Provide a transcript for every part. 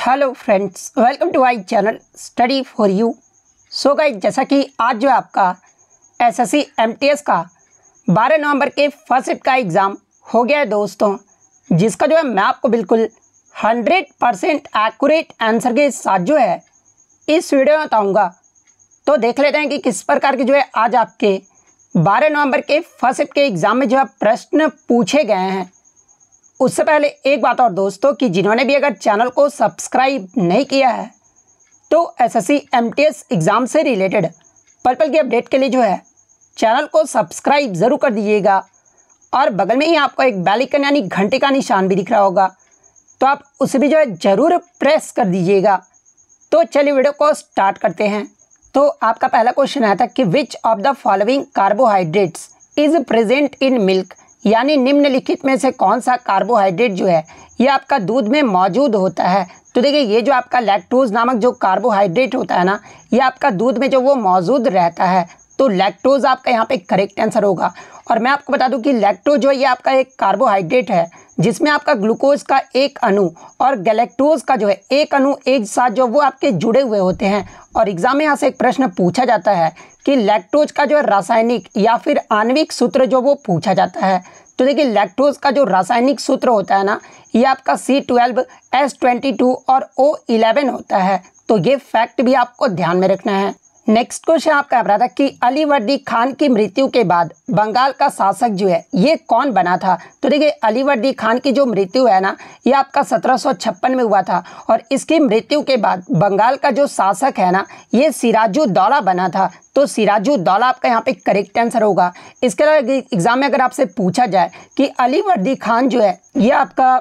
hello friends welcome to my channel study for you so guys जैसा कि आज जो है आपका एसएससी एमटीएस का 12 नवंबर के फर्स्ट शिफ्ट का एग्ज़ाम हो गया है दोस्तों जिसका जो है मैं आपको बिल्कुल 100 परसेंट एक्यूरेट आंसर के साथ जो है इस वीडियो में बताऊँगा तो देख लेते हैं कि किस प्रकार के जो है आज आपके बारह नवम्बर के फर्स्ट शिफ्ट के एग्ज़ाम में जो है प्रश्न पूछे गए हैं उससे पहले एक बात और दोस्तों कि जिन्होंने भी अगर चैनल को सब्सक्राइब नहीं किया है तो एसएससी एमटीएस एग्ज़ाम से रिलेटेड पल पल की अपडेट के लिए जो है चैनल को सब्सक्राइब ज़रूर कर दीजिएगा और बगल में ही आपको एक बैलिकन यानी घंटे का निशान भी दिख रहा होगा तो आप उसे भी जो है ज़रूर प्रेस कर दीजिएगा तो चलिए वीडियो को स्टार्ट करते हैं तो आपका पहला क्वेश्चन आया था कि which of the following carbohydrates is present in milk यानी निम्नलिखित में से कौन सा कार्बोहाइड्रेट जो है ये आपका दूध में मौजूद होता है तो देखिए ये जो आपका लैक्टोज नामक जो कार्बोहाइड्रेट होता है ना ये आपका दूध में जो वो मौजूद रहता है तो लैक्टोज आपका यहाँ पे करेक्ट आंसर होगा और मैं आपको बता दूं कि लैक्टोज जो है ये आपका एक कार्बोहाइड्रेट है जिसमें आपका ग्लूकोज का एक अणु और गैलेक्टोज का जो है एक अणु एक साथ जो वो आपके जुड़े हुए होते हैं और एग्जाम में यहाँ से एक प्रश्न पूछा जाता है कि लैक्टोज का जो रासायनिक या फिर आणविक सूत्र जो वो पूछा जाता है तो देखिए लैक्टोज का जो रासायनिक सूत्र होता है ना ये आपका C twelve S twenty two और ओ इलेवन होता है तो ये फैक्ट भी आपको ध्यान में रखना है नेक्स्ट क्वेश्चन आपका रहा था कि अली वर्दी खान की मृत्यु के बाद बंगाल का शासक जो है ये कौन बना था तो देखिए अली वर्दी खान की जो मृत्यु है ना ये आपका सत्रह में हुआ था और इसकी मृत्यु के बाद बंगाल का जो शासक है ना ये सिराजुद्दौला बना था तो सिराजुद्दौला आपका यहाँ पे करेक्ट आंसर होगा इसके अलावा एग्जाम में अगर आपसे पूछा जाए कि अली वर्दी खान जो है ये आपका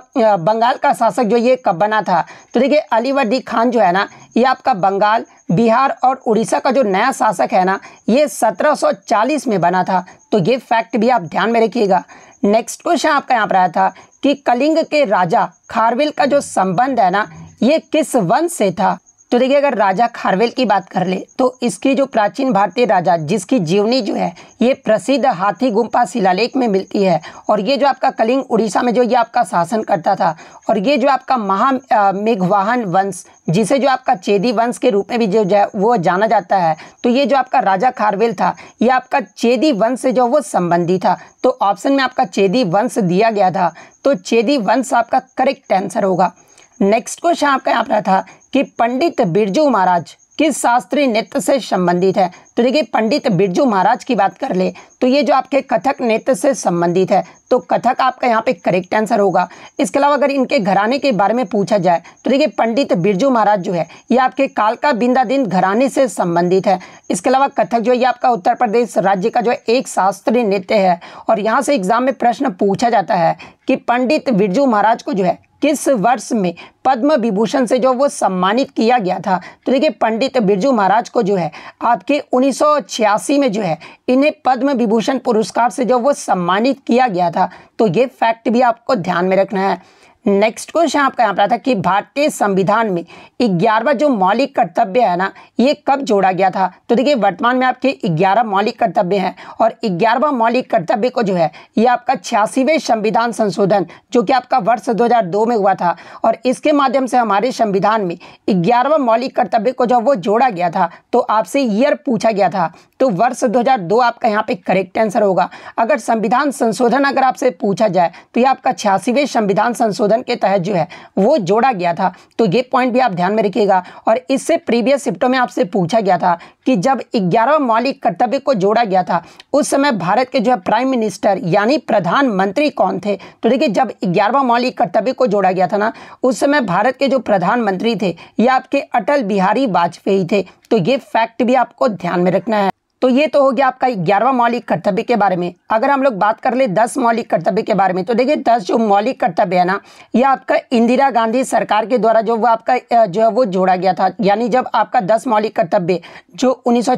बंगाल का शासक जो ये कब बना था तो देखिए अली वर्दी खान जो है ना ये आपका बंगाल बिहार और उड़ीसा का जो नया शासक है ना ये 1740 में बना था तो ये फैक्ट भी आप ध्यान में रखिएगा नेक्स्ट क्वेश्चन आपका यहाँ पर आया था कि कलिंग के राजा खारविल का जो संबंध है ना ये किस वंश से था तो देखिए अगर राजा खारवेल की बात कर ले तो इसकी जो प्राचीन भारतीय राजा जिसकी जीवनी जो है ये प्रसिद्ध हाथी गुम्पा शिलालेख में मिलती है और ये जो आपका कलिंग उड़ीसा में जो ये आपका शासन करता था और ये जो आपका महा मेघवाहन वंश जिसे जो आपका चेदी वंश के रूप में भी जो जा, वो जाना जाता है तो ये जो आपका राजा खारवेल था ये आपका चेदी वंश से जो वो संबंधी था तो ऑप्शन में आपका चेदी वंश दिया गया था तो चेदी वंश आपका करेक्ट आंसर होगा नेक्स्ट क्वेश्चन आपका यहाँ पर था कि पंडित बिरजू महाराज किस शास्त्रीय नृत्य से संबंधित है तो देखिए पंडित बिरजू महाराज की बात कर ले तो ये जो आपके कथक नृत्य से संबंधित है तो कथक आपका यहाँ पे करेक्ट आंसर होगा इसके अलावा अगर इनके घराने के बारे में पूछा जाए तो देखिए पंडित बिरजू महाराज जो है ये आपके कालका बिंदा दिन घराने से संबंधित है इसके अलावा कथक जो है ये आपका उत्तर प्रदेश राज्य का जो है एक शास्त्रीय नृत्य है और यहाँ से एग्जाम में प्रश्न पूछा जाता है कि पंडित बिरजू महाराज को जो है किस वर्ष में पद्म विभूषण से जो वो सम्मानित किया गया था तो देखिए पंडित बिरजू महाराज को जो है आपके 1986 में जो है इन्हें पद्म विभूषण पुरस्कार से जो वो सम्मानित किया गया था तो ये फैक्ट भी आपको ध्यान में रखना है नेक्स्ट क्वेश्चन आपका यहाँ पर था कि भारतीय संविधान में ग्यारहवा जो मौलिक कर्तव्य है ना ये कब जोड़ा गया था तो देखिए वर्तमान में आपके ग्यारह मौलिक कर्तव्य हैं और ग्यारहवा मौलिक कर्तव्य को जो है ये आपका छियासीवें संविधान संशोधन जो कि आपका वर्ष 2002 में हुआ था और इसके माध्यम से हमारे संविधान में ग्यारहवा मौलिक कर्तव्य को जो वो जोड़ा गया था तो आपसे ईयर पूछा गया था तो वर्ष दो आपका यहाँ पे करेक्ट आंसर होगा अगर संविधान संशोधन अगर आपसे पूछा जाए तो ये आपका छियासीवें संविधान संशोधन डिवीजन के तहत जो है वो जोड़ा गया था तो ये पॉइंट भी आप ध्यान में रखिएगा और इससे प्रीवियस शिफ्टों में आपसे पूछा गया था कि जब ग्यारह मौलिक कर्तव्य को जोड़ा गया था उस समय भारत के जो है प्राइम मिनिस्टर यानी प्रधानमंत्री कौन थे तो देखिए जब ग्यारहवा मौलिक कर्तव्य को जोड़ा गया था ना उस समय भारत के जो प्रधानमंत्री थे ये आपके अटल बिहारी वाजपेयी थे तो ये फैक्ट भी आपको ध्यान में रखना है तो ये तो हो गया आपका ग्यारहवा मौलिक कर्तव्य के बारे में अगर हम लोग बात कर ले दस मौलिक कर्तव्य के बारे में तो देखिए दस जो मौलिक कर्तव्य है ना ये आपका इंदिरा गांधी सरकार के द्वारा जो वो आपका जो है वो जोड़ा गया था यानी जब आपका दस मौलिक कर्तव्य जो उन्नीस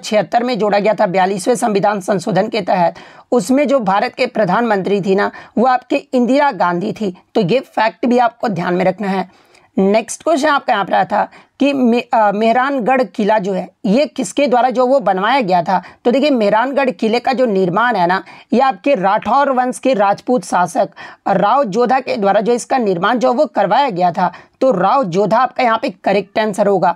में जोड़ा गया था बयालीसवें संविधान संशोधन के तहत उसमें जो भारत के प्रधानमंत्री थी ना वो आपके इंदिरा गांधी थी तो ये फैक्ट भी आपको ध्यान में रखना है नेक्स्ट क्वेश्चन आपका यहाँ पर आया था कि मेहरानगढ़ किला जो है ये किसके द्वारा जो वो बनवाया गया था तो देखिए मेहरानगढ़ किले का जो निर्माण है ना ये आपके राठौर वंश के राजपूत शासक राव जोधा के द्वारा जो इसका निर्माण जो वो करवाया गया था तो राव जोधा आपका यहाँ पे करेक्ट आंसर होगा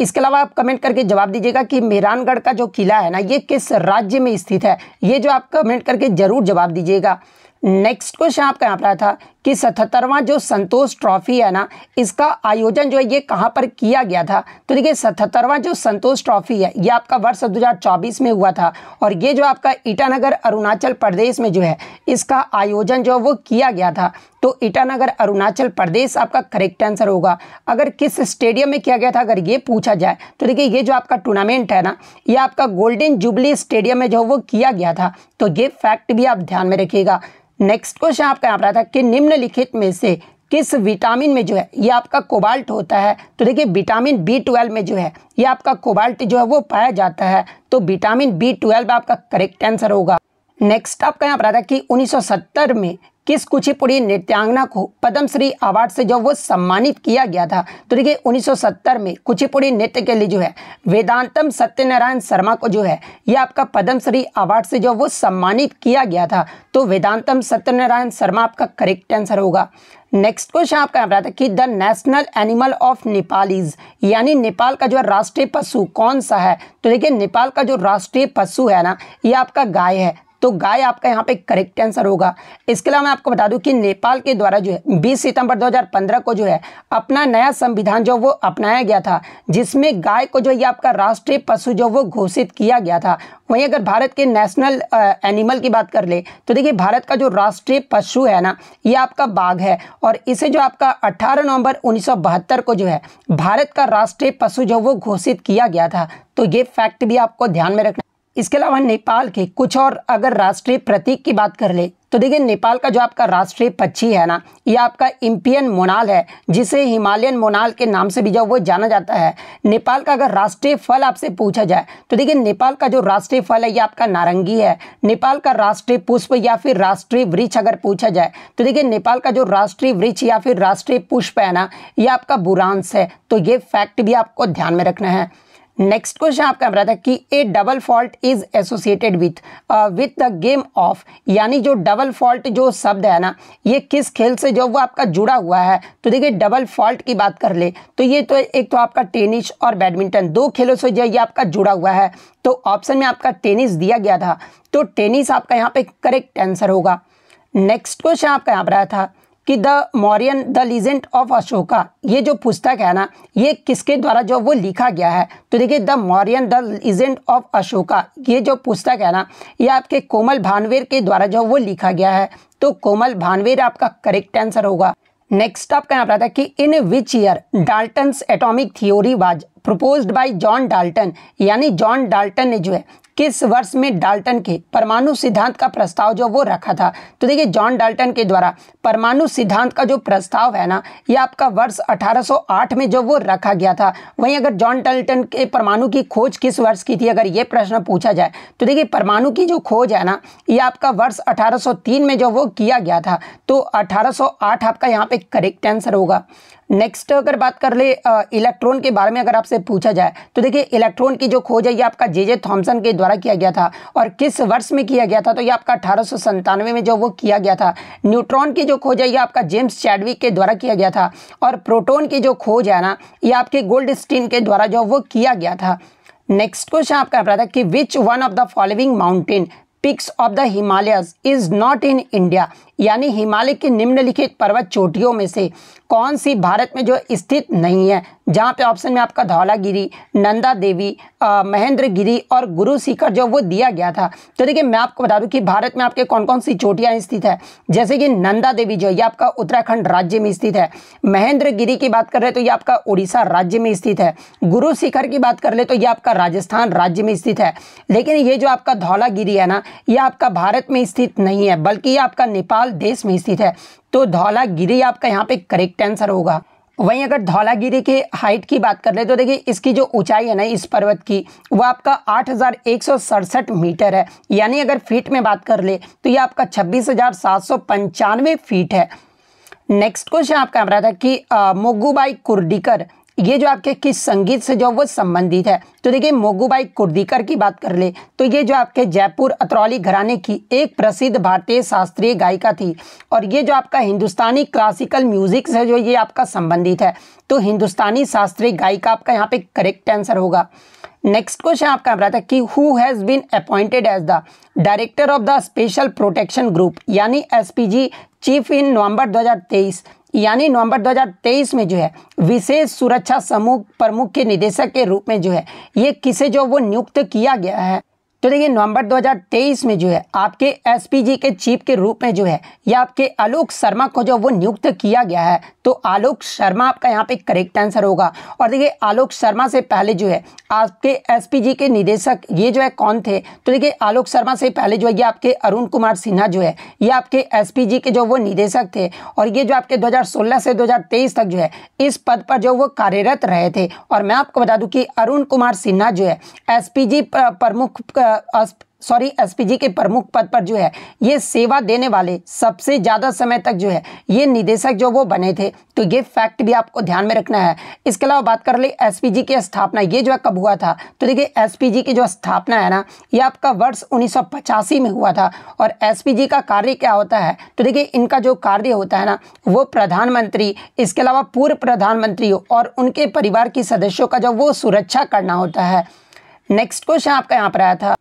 इसके अलावा आप कमेंट करके जवाब दीजिएगा कि मेहरानगढ़ का जो किला है ना ये किस राज्य में स्थित है ये जो आप कमेंट करके ज़रूर जवाब दीजिएगा नेक्स्ट क्वेश्चन आपका यहाँ पर आया था कि सतहत्तरवां जो संतोष ट्रॉफी है ना इसका आयोजन जो है ये कहाँ पर किया गया था तो देखिए सतहत्तरवां जो संतोष ट्रॉफी है ये आपका वर्ष 2024 में हुआ था और ये जो आपका ईटानगर अरुणाचल प्रदेश में जो है इसका आयोजन जो है वो किया गया था तो ईटानगर अरुणाचल प्रदेश आपका करेक्ट आंसर होगा अगर किस स्टेडियम में किया गया था अगर ये पूछा जाए तो देखिए ये जो आपका टूर्नामेंट है ना ये आपका गोल्डन जुबली स्टेडियम में जो वो किया गया था तो ये फैक्ट भी आप ध्यान में रखिएगा नेक्स्ट क्वेश्चन आपका यहाँ पर आया था कि निम्नलिखित में से किस विटामिन में जो है ये आपका कोबाल्ट होता है तो देखिए विटामिन बी ट्वेल्व में जो है ये आपका कोबाल्ट जो है वो पाया जाता है तो विटामिन बी ट्वेल्व आपका करेक्ट आंसर होगा नेक्स्ट आपका यहाँ पर आता है कि 1970 में किस कुचिपुड़ी नृत्यांगना को पद्मश्री अवार्ड से जो वो सम्मानित किया गया था तो देखिए 1970 में कुचिपुड़ी नृत्य के लिए जो है वेदांतम सत्यनारायण शर्मा को जो है ये आपका पद्मश्री अवार्ड से जो वो सम्मानित किया गया था तो वेदांतम सत्यनारायण शर्मा आपका करेक्ट आंसर होगा नेक्स्ट क्वेश्चन आपका यहाँ पर आता है कि the national animal of Nepalese यानी नेपाल का जो है राष्ट्रीय पशु कौन सा है तो देखिए नेपाल का जो राष्ट्रीय पशु है ना ये आपका गाय है तो गाय आपका यहाँ पे करेक्ट आंसर होगा इसके अलावा मैं आपको बता दूं कि नेपाल के द्वारा जो है 20 सितंबर 2015 को जो है अपना नया संविधान जो वो अपनाया गया था जिसमें गाय को जो ये आपका राष्ट्रीय पशु जो वो घोषित किया गया था वहीं अगर भारत के नेशनल एनिमल की बात कर ले तो देखिए भारत का जो राष्ट्रीय पशु है ना ये आपका बाघ है और इसे जो आपका 18 नवंबर 1972 को जो है भारत का राष्ट्रीय पशु जो वो घोषित किया गया था तो ये फैक्ट भी आपको ध्यान में रखना इसके अलावा नेपाल के कुछ और अगर राष्ट्रीय प्रतीक की बात कर ले तो देखिए नेपाल का जो आपका राष्ट्रीय पक्षी है ना ये आपका इम्पियन मोनाल है जिसे हिमालयन मोनाल के नाम से भी जो वो जाना जाता है नेपाल का अगर राष्ट्रीय फल आपसे पूछा जाए तो देखिए नेपाल का जो राष्ट्रीय फल है ये आपका नारंगी है नेपाल का राष्ट्रीय पुष्प या फिर राष्ट्रीय वृक्ष अगर पूछा जाए तो देखिए नेपाल का जो राष्ट्रीय वृक्ष या फिर राष्ट्रीय पुष्प है ना ये आपका बुरांस है तो ये फैक्ट भी आपको ध्यान में रखना है नेक्स्ट क्वेश्चन आपका बता था कि a double fault is associated with with the game of यानी जो डबल फॉल्ट जो शब्द है ना ये किस खेल से जो वो आपका जुड़ा हुआ है तो देखिए डबल फॉल्ट की बात कर ले तो ये तो एक तो आपका टेनिस और बैडमिंटन दो खेलों से जो ये आपका जुड़ा हुआ है तो ऑप्शन में आपका टेनिस दिया गया था तो टेनिस आपका यहाँ पे करेक्ट आंसर होगा नेक्स्ट क्वेश्चन आपका यहाँ पर आया था कि the Mauryan the legend of Ashoka ये जो पुस्तक है ना ये किसके द्वारा जो वो लिखा गया है तो देखिए the Mauryan the legend of Ashoka ये जो पुस्तक है ना ये आपके कोमल भानवेर के द्वारा जो वो लिखा गया है तो कोमल भानवेर आपका करेक्ट आंसर होगा नेक्स्ट आपका यहाँ पर आता है कि in which year Dalton atomic theory was proposed by John Dalton यानी जॉन डाल्टन ने जो है किस वर्ष में डाल्टन के परमाणु सिद्धांत का प्रस्ताव जो वो रखा था तो देखिए जॉन डाल्टन के द्वारा परमाणु सिद्धांत का जो प्रस्ताव है ना ये आपका वर्ष 1808 में जो वो रखा गया था वहीं अगर जॉन डाल्टन के परमाणु की खोज किस वर्ष की थी अगर ये प्रश्न पूछा जाए तो देखिए परमाणु की जो खोज है ना ये आपका वर्ष अठारह में जो वो किया गया था तो अठारह आपका यहाँ पे करेक्ट आंसर होगा नेक्स्ट अगर बात कर ले इलेक्ट्रॉन के बारे में अगर आपसे पूछा जाए तो देखिए इलेक्ट्रॉन की जो खोज है ये आपका जे जे थॉम्सन के द्वारा किया गया था और किस वर्ष में किया गया था तो ये आपका अठारह में जो वो किया गया था न्यूट्रॉन की जो खोज है ये आपका जेम्स चैडविक के द्वारा किया गया था और प्रोटोन की जो खोज है ना ये आपके गोल्ड स्टीन के द्वारा जो वो किया गया था नेक्स्ट क्वेश्चन आपका आप रहा था कि which one of the following mountain peaks of the Himalayas is not in India यानी हिमालय की निम्नलिखित पर्वत चोटियों में से कौन सी भारत में जो स्थित नहीं है जहाँ पे ऑप्शन में आपका धौलागिरी नंदा देवी महेंद्र गिरी और गुरु शिखर जो वो दिया गया था तो देखिए मैं आपको बता दूँ कि भारत में आपके कौन कौन सी चोटियाँ स्थित है जैसे कि नंदा देवी जो ये आपका उत्तराखंड राज्य में स्थित है महेंद्र गिरी की बात कर रहे तो ये आपका उड़ीसा राज्य में स्थित है गुरु शिखर की बात कर ले तो ये आपका राजस्थान राज्य में स्थित है लेकिन ये जो आपका धौलागिरी है ना ये आपका भारत में स्थित नहीं है बल्कि ये आपका नेपाल देश में स्थित है तो धौलागिरी आपका यहाँ पे करेक्ट आंसर होगा वहीं अगर धौलागिरी के हाइट की बात कर ले तो देखिए इसकी जो ऊंचाई है ना इस पर्वत की वो आपका आठ मीटर है यानी अगर फीट में बात कर ले तो ये आपका छब्बीस फीट है नेक्स्ट क्वेश्चन आपका आ रहा था कि मोगूबाई कुर्डिकर ये जो आपके किस संगीत से जो वो संबंधित है तो देखिए मोगूबाई कुर्दीकर की बात कर ले तो ये जो आपके जयपुर अतरौली घराने की एक प्रसिद्ध भारतीय शास्त्रीय गायिका थी और ये जो आपका हिंदुस्तानी क्लासिकल म्यूजिक से जो ये आपका संबंधित है तो हिंदुस्तानी शास्त्रीय गायिका आपका यहाँ पे करेक्ट आंसर होगा नेक्स्ट क्वेश्चन आपका रहा था कि who has been appointed as the director of the special protection group यानी एस चीफ इन नवंबर 2023 यानी नवंबर 2023 में जो है विशेष सुरक्षा समूह प्रमुख के निदेशक के रूप में जो है ये किसे जो वो नियुक्त किया गया है तो देखिए नवंबर 2023 में जो है आपके एसपीजी के चीफ के रूप में जो है या आपके आलोक शर्मा को जो वो नियुक्त किया गया है तो आलोक शर्मा आपका यहाँ पे करेक्ट आंसर होगा और देखिए आलोक शर्मा से पहले जो है आपके एसपीजी के निदेशक ये जो है कौन थे तो देखिए आलोक शर्मा से पहले जो है ये आपके अरुण कुमार सिन्हा जो है ये आपके एस के जो वो निदेशक थे और ये जो आपके दो से दो तक जो है इस पद पर जो वो कार्यरत रहे थे और मैं आपको बता दूँ कि अरुण कुमार सिन्हा जो है एस प्रमुख सॉरी एसपीजी के प्रमुख पद पर जो है ये सेवा देने वाले सबसे ज़्यादा समय तक जो है ये निदेशक जो वो बने थे तो ये फैक्ट भी आपको ध्यान में रखना है इसके अलावा बात कर ले एसपीजी की स्थापना ये जो है कब हुआ था तो देखिए एसपीजी की जो स्थापना है ना ये आपका वर्ष उन्नीस में हुआ था और एस का कार्य क्या होता है तो देखिए इनका जो कार्य होता है ना वो प्रधानमंत्री इसके अलावा पूर्व प्रधानमंत्री और उनके परिवार के सदस्यों का जो वो सुरक्षा करना होता है नेक्स्ट क्वेश्चन आपका यहाँ पर आया था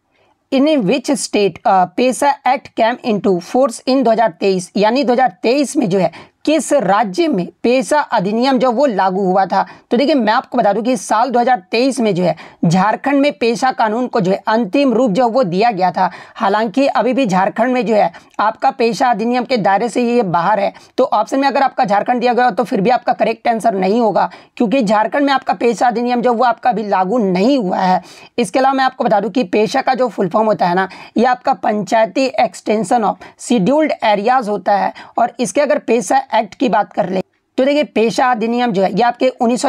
in which state PESA act came into force in 2023 यानी 2023 में जो है किस राज्य में पेशा अधिनियम जो वो लागू हुआ था तो देखिए मैं आपको बता दूं कि साल 2023 में जो है झारखंड में पेशा कानून को जो है अंतिम रूप जो वो दिया गया था हालांकि अभी भी झारखंड में जो है आपका पेशा अधिनियम के दायरे से ये बाहर है तो ऑप्शन में अगर आपका झारखंड दिया गया तो फिर भी आपका करेक्ट आंसर नहीं होगा क्योंकि झारखंड में आपका पेशा अधिनियम जो वो आपका अभी लागू नहीं हुआ है इसके अलावा मैं आपको बता दूँ कि पेशा का जो फुलफॉर्म होता है ना ये आपका Panchayati extension of scheduled areas होता है और इसके अगर पेशा एक्ट की बात कर ले तो देखिए पेशा अधिनियम जो है ये आपके उन्नीस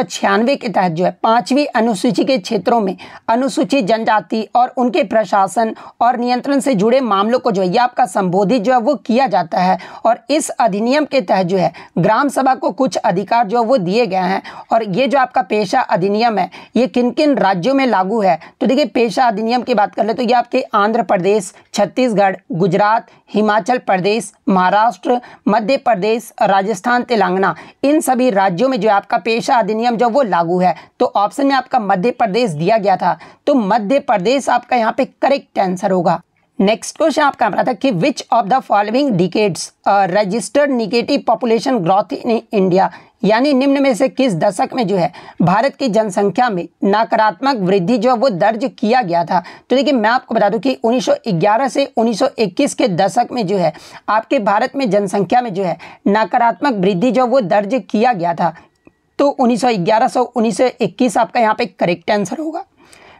के तहत जो है पांचवी अनुसूची के क्षेत्रों में अनुसूचित जनजाति और उनके प्रशासन और नियंत्रण से जुड़े मामलों को जो है ये आपका संबोधित जो है वो किया जाता है और इस अधिनियम के तहत जो है ग्राम सभा को कुछ अधिकार जो है वो दिए गए हैं और ये जो आपका पेशा अधिनियम है ये किन किन राज्यों में लागू है तो देखिए पेशा अधिनियम की बात कर ले तो ये आपके आंध्र प्रदेश छत्तीसगढ़ गुजरात हिमाचल प्रदेश महाराष्ट्र मध्य प्रदेश राजस्थान तेलंगाना इन सभी राज्यों में जो आपका पेशा अधिनियम जो वो लागू है तो ऑप्शन में आपका मध्य प्रदेश दिया गया था तो मध्य प्रदेश आपका यहाँ पे करेक्ट आंसर होगा नेक्स्ट क्वेश्चन आपका रहा था कि which of the following decades registered negative population growth in India यानी निम्न में से किस दशक में जो है भारत की जनसंख्या में नकारात्मक वृद्धि जो वो दर्ज किया गया था तो देखिए मैं आपको बता दूं कि 1911 से 1921 के दशक में जो है आपके भारत में जनसंख्या में जो है नकारात्मक वृद्धि जो वो दर्ज किया गया था तो 1911 से 1921 आपका यहाँ पे करेक्ट आंसर होगा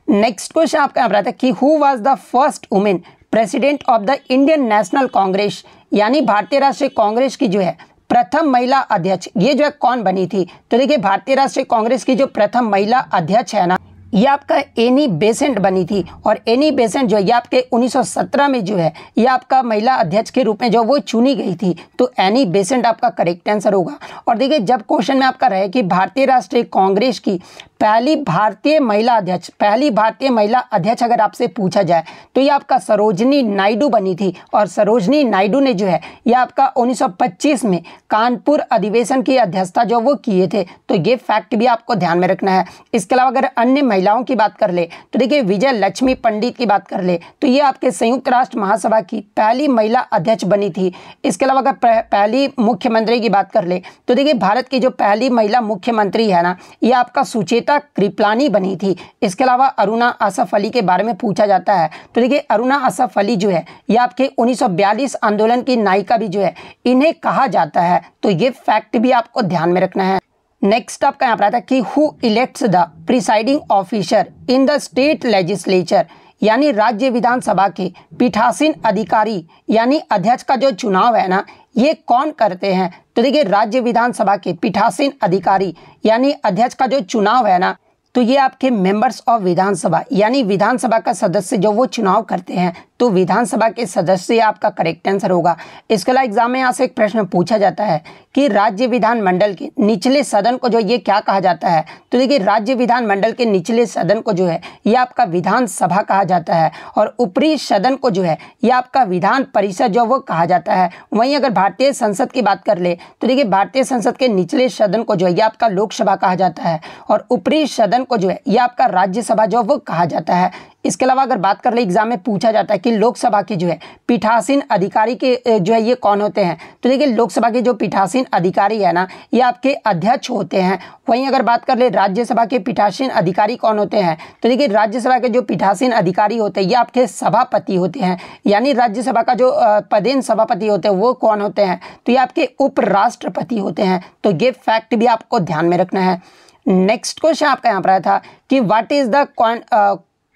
नेक्स्ट क्वेश्चन आपका यहाँ पर आता कि who was the first women president of the Indian National Congress यानी भारतीय राष्ट्रीय कांग्रेस की जो है प्रथम महिला अध्यक्ष ये जो है कौन बनी थी तो देखिए भारतीय राष्ट्रीय कांग्रेस की जो प्रथम महिला अध्यक्ष है ना ये आपका एनी बेसेंट बनी थी और एनी बेसेंट जो है ये आपके 1917 में जो है ये आपका महिला अध्यक्ष के रूप में जो वो चुनी गई थी तो एनी बेसेंट आपका करेक्ट आंसर होगा और देखिए जब क्वेश्चन में आपका रहे कि भारतीय राष्ट्रीय कांग्रेस की पहली भारतीय महिला अध्यक्ष पहली भारतीय महिला अध्यक्ष अगर आपसे पूछा जाए तो ये आपका सरोजनी नायडू बनी थी और सरोजनी नायडू ने जो है ये आपका 1925 में कानपुर अधिवेशन की अध्यक्षता जो वो किए थे तो ये फैक्ट भी आपको ध्यान में रखना है इसके अलावा अगर अन्य महिलाओं की बात कर ले तो देखिए विजय लक्ष्मी पंडित की बात कर ले तो ये आपके संयुक्त राष्ट्र महासभा की पहली महिला अध्यक्ष बनी थी इसके अलावा अगर पहली मुख्यमंत्री की बात कर ले तो देखिए भारत की जो पहली महिला मुख्यमंत्री है ना ये आपका सुचेता श्वेता कृपलानी बनी थी इसके अलावा अरुणा आसफ अली के बारे में पूछा जाता है तो देखिए अरुणा आसफ अली जो है ये आपके 1942 आंदोलन की नायिका भी जो है इन्हें कहा जाता है तो ये फैक्ट भी आपको ध्यान में रखना है नेक्स्ट आपका यहाँ पर आता है कि who elects the presiding officer in the state legislature यानी राज्य विधानसभा के पीठासीन अधिकारी यानी अध्यक्ष का जो चुनाव है ना ये कौन करते हैं तो देखिए राज्य विधानसभा के पीठासीन अधिकारी यानी अध्यक्ष का जो चुनाव है ना तो ये आपके मेंबर्स ऑफ विधानसभा यानी विधानसभा का सदस्य जो वो चुनाव करते हैं तो विधानसभा के सदस्य आपका करेक्ट आंसर होगा इसके अलावा एग्जाम में यहाँ से एक प्रश्न पूछा जाता है कि राज्य विधानमंडल के निचले सदन को जो ये क्या कहा जाता है तो देखिए राज्य विधानमंडल के निचले सदन को जो है ये आपका विधानसभा कहा जाता है और ऊपरी सदन को जो है ये आपका विधान परिषद जो वो कहा जाता है वहीं अगर भारतीय संसद की बात कर ले तो देखिए भारतीय संसद के निचले सदन को जो है ये आपका लोकसभा कहा जाता है और ऊपरी सदन को जो है ये आपका राज्यसभा जो वो कहा जाता है इसके अलावा अगर बात कर ले एग्जाम में पूछा जाता है कि लोकसभा की जो है पीठासीन अधिकारी के जो है ये कौन होते हैं तो देखिए लोकसभा के जो पीठासीन अधिकारी है ना ये आपके अध्यक्ष होते हैं वहीं अगर बात कर ले राज्यसभा के पीठासीन अधिकारी कौन होते हैं तो देखिए राज्यसभा के जो पीठासीन अधिकारी होते हैं ये आपके सभापति होते हैं यानी राज्यसभा का जो पदेन सभापति होते हैं वो कौन होते हैं तो ये आपके उपराष्ट्रपति होते हैं तो ये फैक्ट भी आपको ध्यान में रखना है नेक्स्ट क्वेश्चन आपका यहाँ पर आया था कि what is the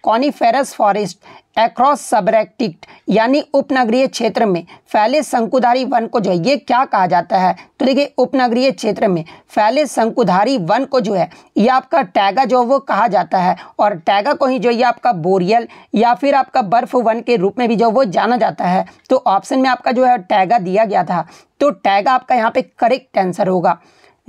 coniferous forest across subarctic यानी उपनगरीय क्षेत्र में फैले शंकुधारी वन को जो है ये क्या कहा जाता है तो देखिए उपनगरीय क्षेत्र में फैले शंकुधारी वन को जो है ये आपका टैगा जो वो कहा जाता है और टैगा को ही जो ये आपका बोरियल या फिर आपका बर्फ वन के रूप में भी जो वो जाना जाता है तो ऑप्शन में आपका जो है टैगा दिया गया था तो टैगा आपका यहाँ पे करेक्ट आंसर होगा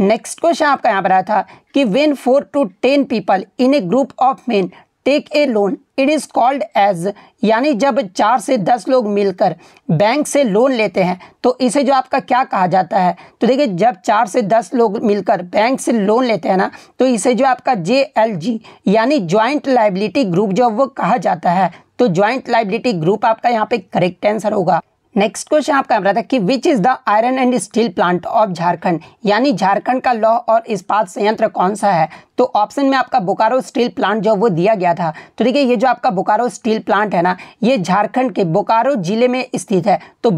नेक्स्ट क्वेश्चन आपका यहाँ पर आया था कि when four to ten people in a group of men take a loan it is called as यानी जब चार से दस लोग मिलकर बैंक से लोन लेते हैं तो इसे जो आपका क्या कहा जाता है तो देखिए जब चार से दस लोग मिलकर बैंक से लोन लेते हैं ना तो इसे जो आपका जे एल जी यानी ज्वाइंट लाइबिलिटी ग्रुप जो वो कहा जाता है तो ज्वाइंट लाइबिलिटी ग्रुप आपका यहाँ पे करेक्ट आंसर होगा नेक्स्ट क्वेश्चन आपका आ रहा था कि which is the iron and steel plant of Jharkhand यानी झारखंड का लौह और इस्पात संयंत्र कौन सा है तो ऑप्शन में आपका बोकारो स्टील प्लांट जो वो दिया गया था तो देखिए ये जो आपका बोकारो स्टील प्लांट है ना ये झारखंड के बोकारो जिले में स्थित है तो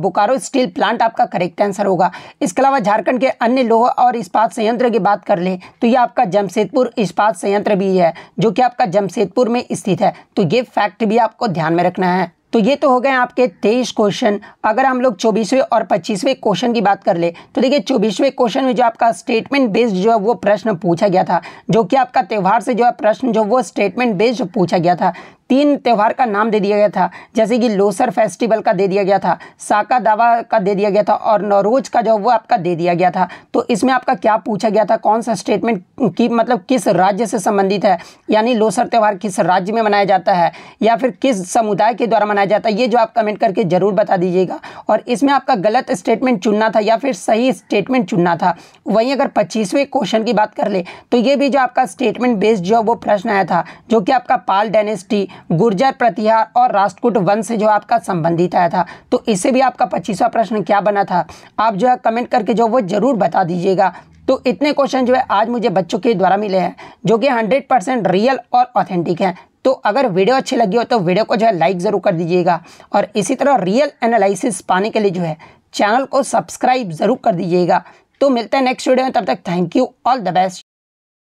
बोकारो स्टील प्लांट आपका करेक्ट आंसर होगा इसके अलावा झारखंड के अन्य लोह और इस्पात संयंत्र की बात कर ले तो ये आपका जमशेदपुर इस्पात संयंत्र भी है जो कि आपका जमशेदपुर में स्थित है तो ये फैक्ट भी आपको ध्यान में रखना है तो ये तो हो गए आपके तेईस क्वेश्चन अगर हम लोग चौबीसवें और पच्चीसवें क्वेश्चन की बात कर ले तो देखिए चौबीसवें क्वेश्चन में जो आपका स्टेटमेंट बेस्ड जो है वो प्रश्न पूछा गया था जो कि आपका त्यौहार से जो है प्रश्न जो वो स्टेटमेंट बेस्ड पूछा गया था तीन त्यौहार का नाम दे दिया गया था जैसे कि लोसर फेस्टिवल का दे दिया गया था साका दावा का दे दिया गया था और नौरोज का जो वो आपका दे दिया गया था तो इसमें आपका क्या पूछा गया था कौन सा स्टेटमेंट की मतलब किस राज्य से संबंधित है यानी लोसर त्यौहार किस राज्य में मनाया जाता है या फिर किस समुदाय के द्वारा मनाया जाता है ये जो आप कमेंट करके ज़रूर बता दीजिएगा और इसमें आपका गलत स्टेटमेंट चुनना था या फिर सही स्टेटमेंट चुनना था वहीं अगर पच्चीसवें क्वेश्चन की बात कर ले तो ये भी जो आपका स्टेटमेंट बेस्ड जो वो प्रश्न आया था जो कि आपका पाल डायनेस्टी गुर्जर प्रतिहार और राष्ट्रकूट वंश से जो आपका संबंधित आया था तो इससे भी आपका पच्चीसवा प्रश्न क्या बना था आप जो है कमेंट करके जो वो ज़रूर बता दीजिएगा तो इतने क्वेश्चन जो है आज मुझे बच्चों के द्वारा मिले हैं जो कि हंड्रेड परसेंट रियल और ऑथेंटिक हैं तो अगर वीडियो अच्छी लगी हो तो वीडियो को जो है लाइक ज़रूर कर दीजिएगा और इसी तरह रियल एनालिसिस पाने के लिए जो है चैनल को सब्सक्राइब ज़रूर कर दीजिएगा तो मिलते हैं नेक्स्ट वीडियो में तब तक thank you all the best